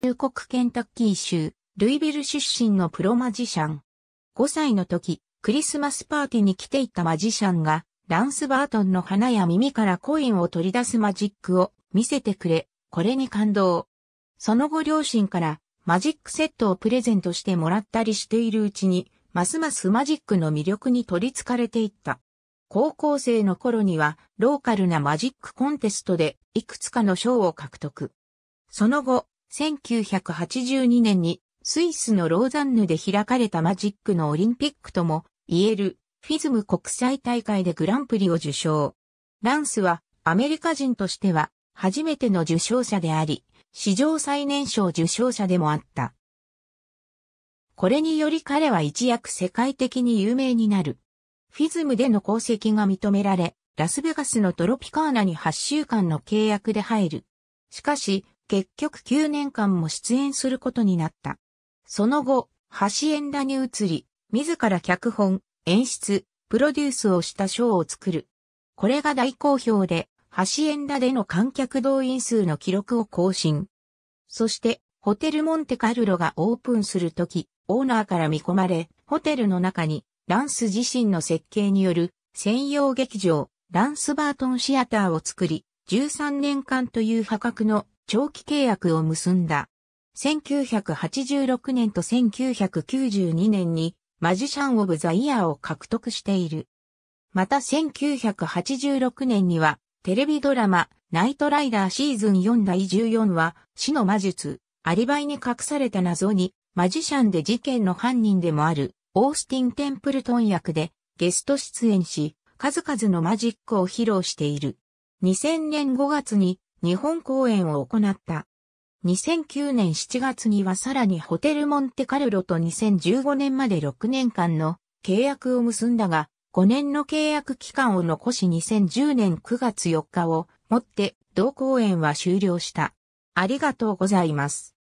中国ケンタッキー州、ルイビル出身のプロマジシャン。5歳の時、クリスマスパーティーに来ていたマジシャンが、ランスバートンの花や耳からコインを取り出すマジックを見せてくれ、これに感動。その後両親からマジックセットをプレゼントしてもらったりしているうちに、ますますマジックの魅力に取り憑かれていった。高校生の頃にはローカルなマジックコンテストでいくつかの賞を獲得。その後、1982年にスイスのローザンヌで開かれたマジックのオリンピックとも言えるフィズム国際大会でグランプリを受賞。ランスはアメリカ人としては初めての受賞者であり、史上最年少受賞者でもあった。これにより彼は一躍世界的に有名になる。フィズムでの功績が認められ、ラスベガスのトロピカーナに8週間の契約で入る。しかし、結局9年間も出演することになった。その後、橋演田に移り、自ら脚本、演出、プロデュースをしたショーを作る。これが大好評で、橋演田での観客動員数の記録を更新。そして、ホテルモンテカルロがオープンするとき、オーナーから見込まれ、ホテルの中に、ランス自身の設計による専用劇場、ランスバートンシアターを作り、13年間という破格の長期契約を結んだ。1986年と1992年にマジシャン・オブ・ザ・イヤーを獲得している。また1986年にはテレビドラマナイトライダーシーズン4第14話死の魔術アリバイに隠された謎にマジシャンで事件の犯人でもあるオースティン・テンプルトン役でゲスト出演し数々のマジックを披露している。2000年5月に日本公演を行った。2009年7月にはさらにホテルモンテカルロと2015年まで6年間の契約を結んだが、5年の契約期間を残し2010年9月4日をもって同公演は終了した。ありがとうございます。